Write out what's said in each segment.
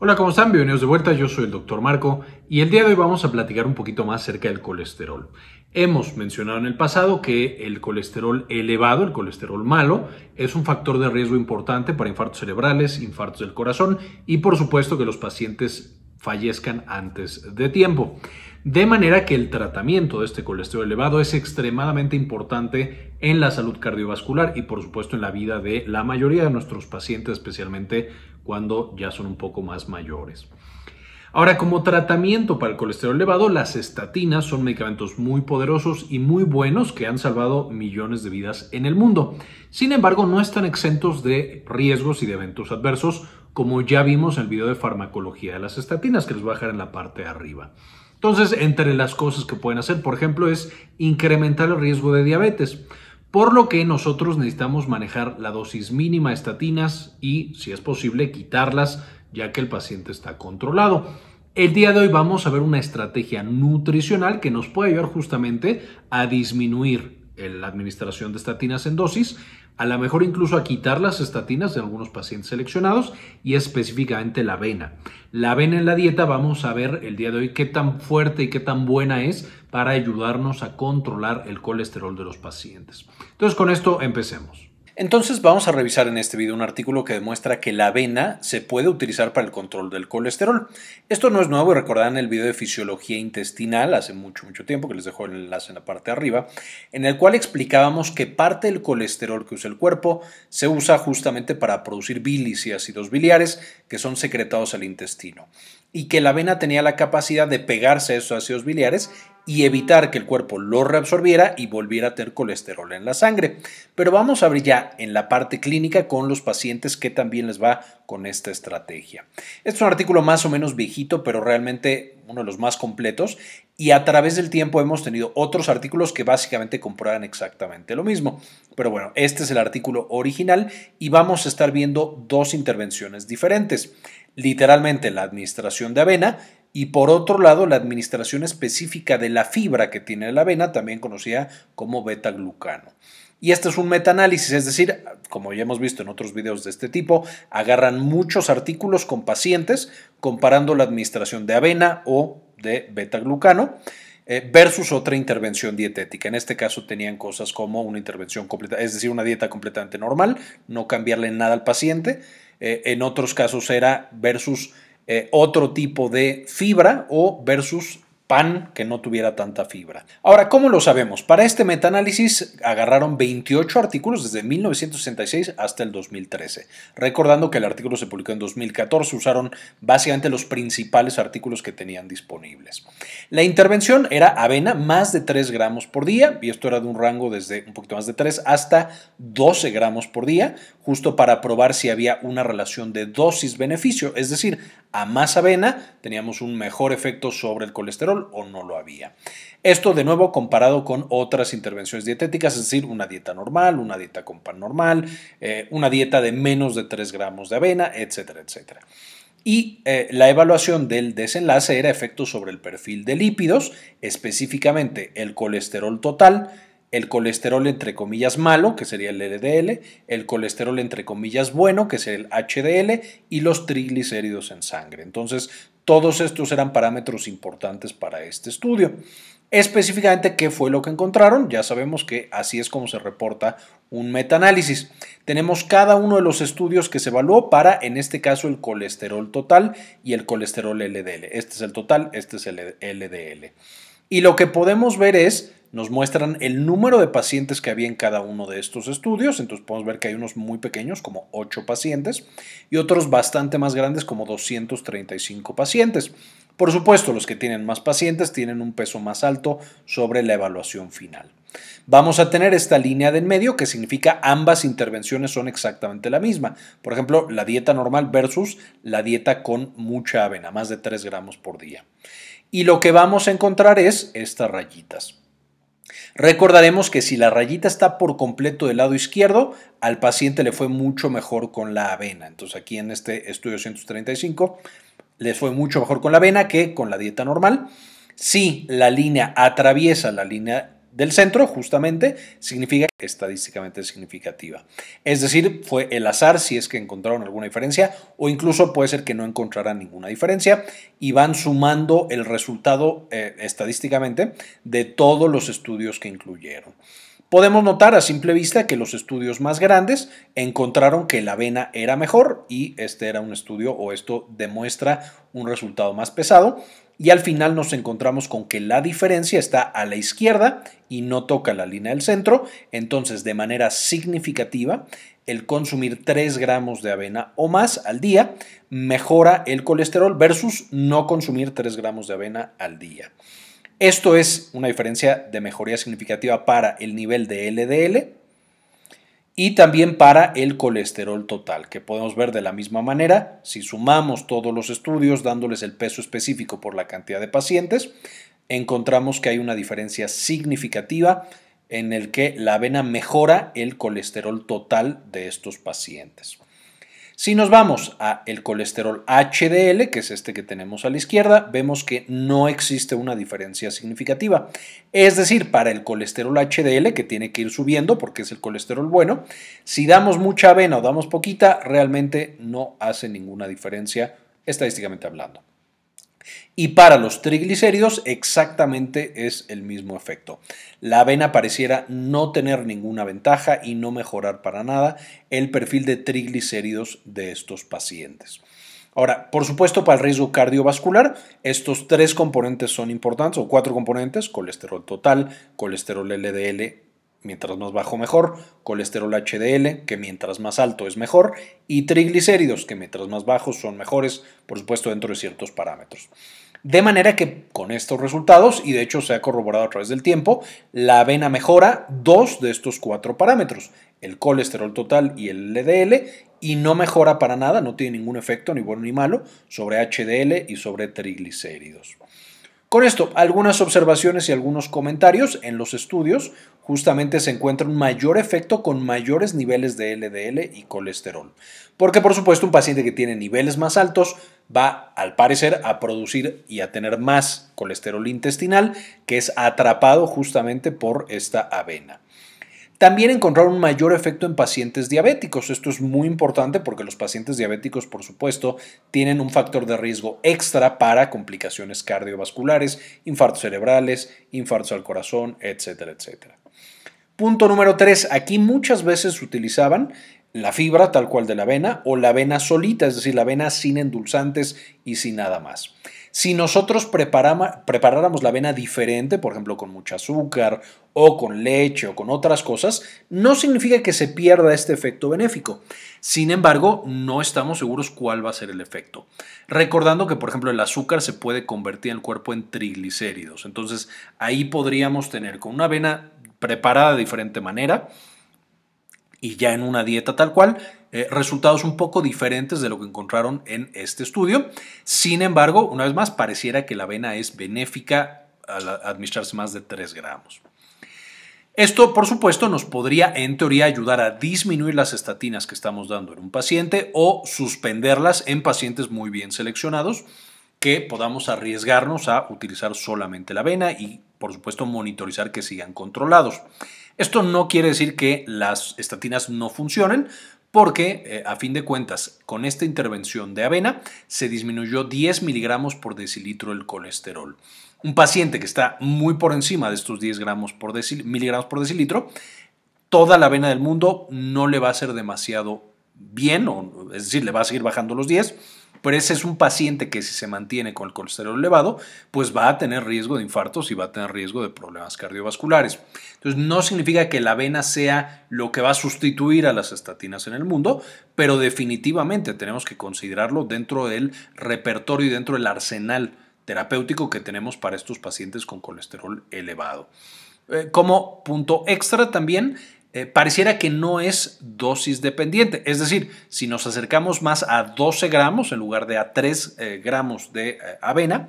Hola, ¿cómo están? Bienvenidos de vuelta, yo soy el doctor Marco y el día de hoy vamos a platicar un poquito más acerca del colesterol. Hemos mencionado en el pasado que el colesterol elevado, el colesterol malo, es un factor de riesgo importante para infartos cerebrales, infartos del corazón y por supuesto que los pacientes fallezcan antes de tiempo. De manera que el tratamiento de este colesterol elevado es extremadamente importante en la salud cardiovascular y por supuesto en la vida de la mayoría de nuestros pacientes, especialmente cuando ya son un poco más mayores. Ahora, como tratamiento para el colesterol elevado, las estatinas son medicamentos muy poderosos y muy buenos que han salvado millones de vidas en el mundo. Sin embargo, no están exentos de riesgos y de eventos adversos, como ya vimos en el video de farmacología de las estatinas, que les voy a dejar en la parte de arriba. Entonces, entre las cosas que pueden hacer, por ejemplo, es incrementar el riesgo de diabetes. Por lo que nosotros necesitamos manejar la dosis mínima de estatinas y, si es posible, quitarlas ya que el paciente está controlado. El día de hoy vamos a ver una estrategia nutricional que nos puede ayudar justamente a disminuir la administración de estatinas en dosis, a lo mejor incluso a quitar las estatinas de algunos pacientes seleccionados y específicamente la avena. La avena en la dieta vamos a ver el día de hoy qué tan fuerte y qué tan buena es para ayudarnos a controlar el colesterol de los pacientes. Entonces con esto empecemos. Entonces vamos a revisar en este video un artículo que demuestra que la avena se puede utilizar para el control del colesterol. Esto no es nuevo, recordarán el video de fisiología intestinal hace mucho, mucho tiempo, que les dejo el enlace en la parte de arriba, en el cual explicábamos que parte del colesterol que usa el cuerpo se usa justamente para producir bilis y ácidos biliares que son secretados al intestino y que la avena tenía la capacidad de pegarse a esos ácidos biliares y evitar que el cuerpo lo reabsorbiera y volviera a tener colesterol en la sangre. Pero vamos a abrir ya en la parte clínica con los pacientes que también les va con esta estrategia. Este es un artículo más o menos viejito, pero realmente uno de los más completos y a través del tiempo hemos tenido otros artículos que básicamente comprueban exactamente lo mismo. Pero bueno, este es el artículo original y vamos a estar viendo dos intervenciones diferentes. Literalmente la administración de avena y por otro lado la administración específica de la fibra que tiene la avena, también conocida como beta-glucano. Y este es un meta-análisis, es decir, como ya hemos visto en otros videos de este tipo, agarran muchos artículos con pacientes comparando la administración de avena o de beta-glucano eh, versus otra intervención dietética. En este caso tenían cosas como una intervención completa, es decir, una dieta completamente normal, no cambiarle nada al paciente. Eh, en otros casos era versus eh, otro tipo de fibra o versus pan que no tuviera tanta fibra. Ahora, ¿cómo lo sabemos? Para este metaanálisis agarraron 28 artículos desde 1966 hasta el 2013. Recordando que el artículo se publicó en 2014, usaron básicamente los principales artículos que tenían disponibles. La intervención era avena más de 3 gramos por día, y esto era de un rango desde un poquito más de 3 hasta 12 gramos por día, justo para probar si había una relación de dosis-beneficio, es decir, a más avena teníamos un mejor efecto sobre el colesterol o no lo había. Esto de nuevo comparado con otras intervenciones dietéticas, es decir, una dieta normal, una dieta con pan normal, eh, una dieta de menos de 3 gramos de avena, etcétera, etcétera. Y eh, la evaluación del desenlace era efecto sobre el perfil de lípidos, específicamente el colesterol total, el colesterol entre comillas malo, que sería el LDL, el colesterol entre comillas bueno, que sería el HDL, y los triglicéridos en sangre. Entonces, todos estos eran parámetros importantes para este estudio. Específicamente, ¿qué fue lo que encontraron? Ya sabemos que así es como se reporta un metaanálisis. Tenemos cada uno de los estudios que se evaluó para, en este caso, el colesterol total y el colesterol LDL. Este es el total, este es el LDL. Y lo que podemos ver es nos muestran el número de pacientes que había en cada uno de estos estudios. Entonces podemos ver que hay unos muy pequeños, como 8 pacientes, y otros bastante más grandes, como 235 pacientes. Por supuesto, los que tienen más pacientes tienen un peso más alto sobre la evaluación final. Vamos a tener esta línea de en medio que significa ambas intervenciones son exactamente la misma. Por ejemplo, la dieta normal versus la dieta con mucha avena, más de 3 gramos por día. Y lo que vamos a encontrar es estas rayitas. Recordaremos que si la rayita está por completo del lado izquierdo, al paciente le fue mucho mejor con la avena. Entonces aquí en este estudio 135 les fue mucho mejor con la avena que con la dieta normal. Si la línea atraviesa la línea del centro, justamente, significa estadísticamente significativa. Es decir, fue el azar si es que encontraron alguna diferencia o incluso puede ser que no encontraran ninguna diferencia y van sumando el resultado eh, estadísticamente de todos los estudios que incluyeron. Podemos notar a simple vista que los estudios más grandes encontraron que la avena era mejor y este era un estudio o esto demuestra un resultado más pesado y al final nos encontramos con que la diferencia está a la izquierda y no toca la línea del centro, entonces de manera significativa el consumir 3 gramos de avena o más al día mejora el colesterol versus no consumir 3 gramos de avena al día. Esto es una diferencia de mejoría significativa para el nivel de LDL y también para el colesterol total, que podemos ver de la misma manera, si sumamos todos los estudios dándoles el peso específico por la cantidad de pacientes, encontramos que hay una diferencia significativa en el que la avena mejora el colesterol total de estos pacientes. Si nos vamos a el colesterol HDL, que es este que tenemos a la izquierda, vemos que no existe una diferencia significativa. Es decir, para el colesterol HDL, que tiene que ir subiendo porque es el colesterol bueno, si damos mucha avena o damos poquita, realmente no hace ninguna diferencia estadísticamente hablando. Y para los triglicéridos exactamente es el mismo efecto. La avena pareciera no tener ninguna ventaja y no mejorar para nada el perfil de triglicéridos de estos pacientes. Ahora, por supuesto, para el riesgo cardiovascular, estos tres componentes son importantes, o cuatro componentes, colesterol total, colesterol LDL, mientras más bajo mejor, colesterol HDL, que mientras más alto es mejor, y triglicéridos, que mientras más bajos son mejores, por supuesto, dentro de ciertos parámetros. De manera que con estos resultados, y de hecho se ha corroborado a través del tiempo, la avena mejora dos de estos cuatro parámetros, el colesterol total y el LDL, y no mejora para nada, no tiene ningún efecto, ni bueno ni malo, sobre HDL y sobre triglicéridos. Con esto, algunas observaciones y algunos comentarios en los estudios justamente se encuentra un mayor efecto con mayores niveles de LDL y colesterol. Porque por supuesto un paciente que tiene niveles más altos va al parecer a producir y a tener más colesterol intestinal que es atrapado justamente por esta avena. También encontrar un mayor efecto en pacientes diabéticos. Esto es muy importante porque los pacientes diabéticos, por supuesto, tienen un factor de riesgo extra para complicaciones cardiovasculares, infartos cerebrales, infartos al corazón, etcétera, etcétera. Punto número 3. Aquí muchas veces utilizaban la fibra tal cual de la avena o la avena solita, es decir, la avena sin endulzantes y sin nada más. Si nosotros preparáramos la avena diferente, por ejemplo, con mucho azúcar o con leche o con otras cosas, no significa que se pierda este efecto benéfico. Sin embargo, no estamos seguros cuál va a ser el efecto. Recordando que, por ejemplo, el azúcar se puede convertir en el cuerpo en triglicéridos. Entonces, ahí podríamos tener con una avena preparada de diferente manera, y ya en una dieta tal cual, eh, resultados un poco diferentes de lo que encontraron en este estudio. Sin embargo, una vez más, pareciera que la avena es benéfica al administrarse más de 3 gramos. Esto, por supuesto, nos podría en teoría ayudar a disminuir las estatinas que estamos dando en un paciente o suspenderlas en pacientes muy bien seleccionados que podamos arriesgarnos a utilizar solamente la avena y, por supuesto, monitorizar que sigan controlados. Esto no quiere decir que las estatinas no funcionen, porque eh, a fin de cuentas, con esta intervención de avena se disminuyó 10 miligramos por decilitro el colesterol. Un paciente que está muy por encima de estos 10 gramos por miligramos por decilitro, toda la avena del mundo no le va a ser demasiado bien, o, es decir, le va a seguir bajando los 10 pero ese es un paciente que si se mantiene con el colesterol elevado, pues va a tener riesgo de infartos y va a tener riesgo de problemas cardiovasculares. Entonces, no significa que la avena sea lo que va a sustituir a las estatinas en el mundo, pero definitivamente tenemos que considerarlo dentro del repertorio y dentro del arsenal terapéutico que tenemos para estos pacientes con colesterol elevado. Eh, como punto extra también eh, pareciera que no es dosis dependiente. Es decir, si nos acercamos más a 12 gramos en lugar de a 3 eh, gramos de eh, avena,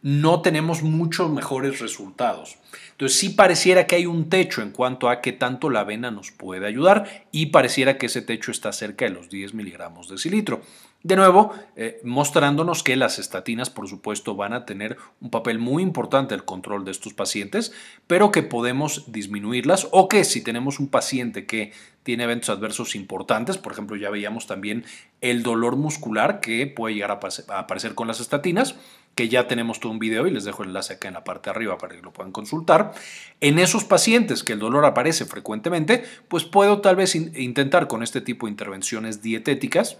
no tenemos muchos mejores resultados. Entonces sí pareciera que hay un techo en cuanto a qué tanto la avena nos puede ayudar y pareciera que ese techo está cerca de los 10 miligramos de cilitro. De nuevo, eh, mostrándonos que las estatinas, por supuesto, van a tener un papel muy importante en el control de estos pacientes, pero que podemos disminuirlas o que si tenemos un paciente que tiene eventos adversos importantes, por ejemplo, ya veíamos también el dolor muscular que puede llegar a, aparecer con las estatinas, que ya tenemos todo un video y les dejo el enlace acá en la parte de arriba para que lo puedan consultar. En esos pacientes que el dolor aparece frecuentemente, pues puedo tal vez intentar con este tipo de intervenciones dietéticas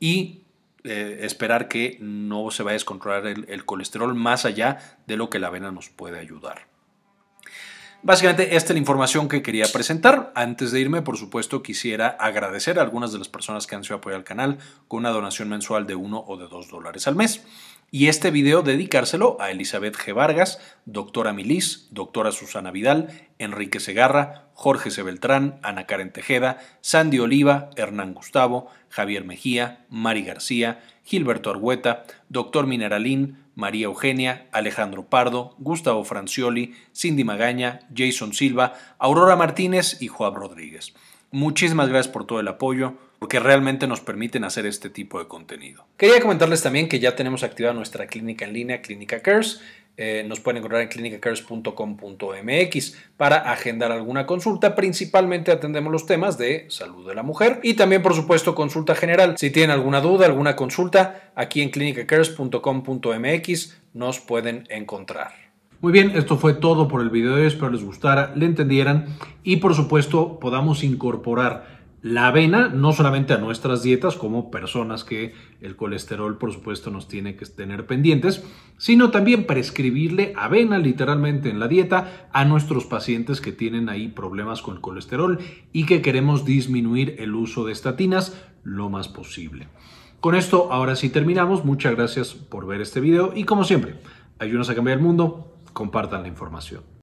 y eh, esperar que no se vaya a descontrolar el, el colesterol más allá de lo que la avena nos puede ayudar. Básicamente, esta es la información que quería presentar. Antes de irme, por supuesto, quisiera agradecer a algunas de las personas que han sido apoyadas al canal con una donación mensual de 1 o de 2 dólares al mes. Y este video dedicárselo a Elizabeth G. Vargas, doctora Milis, doctora Susana Vidal, Enrique Segarra, Jorge C. Ana Karen Tejeda, Sandy Oliva, Hernán Gustavo, Javier Mejía, Mari García, Gilberto Argüeta, doctor Mineralín, María Eugenia, Alejandro Pardo, Gustavo Francioli, Cindy Magaña, Jason Silva, Aurora Martínez y Juan Rodríguez. Muchísimas gracias por todo el apoyo porque realmente nos permiten hacer este tipo de contenido. Quería comentarles también que ya tenemos activada nuestra clínica en línea, Clínica Cares. Eh, nos pueden encontrar en clinicacares.com.mx para agendar alguna consulta. Principalmente atendemos los temas de salud de la mujer y también, por supuesto, consulta general. Si tienen alguna duda, alguna consulta, aquí en clinicacares.com.mx nos pueden encontrar. Muy bien, esto fue todo por el video de hoy. Espero les gustara, le entendieran y por supuesto podamos incorporar la avena no solamente a nuestras dietas como personas que el colesterol por supuesto nos tiene que tener pendientes, sino también prescribirle avena literalmente en la dieta a nuestros pacientes que tienen ahí problemas con el colesterol y que queremos disminuir el uso de estatinas lo más posible. Con esto ahora sí terminamos, muchas gracias por ver este video y como siempre, ayúdanos a cambiar el mundo, compartan la información.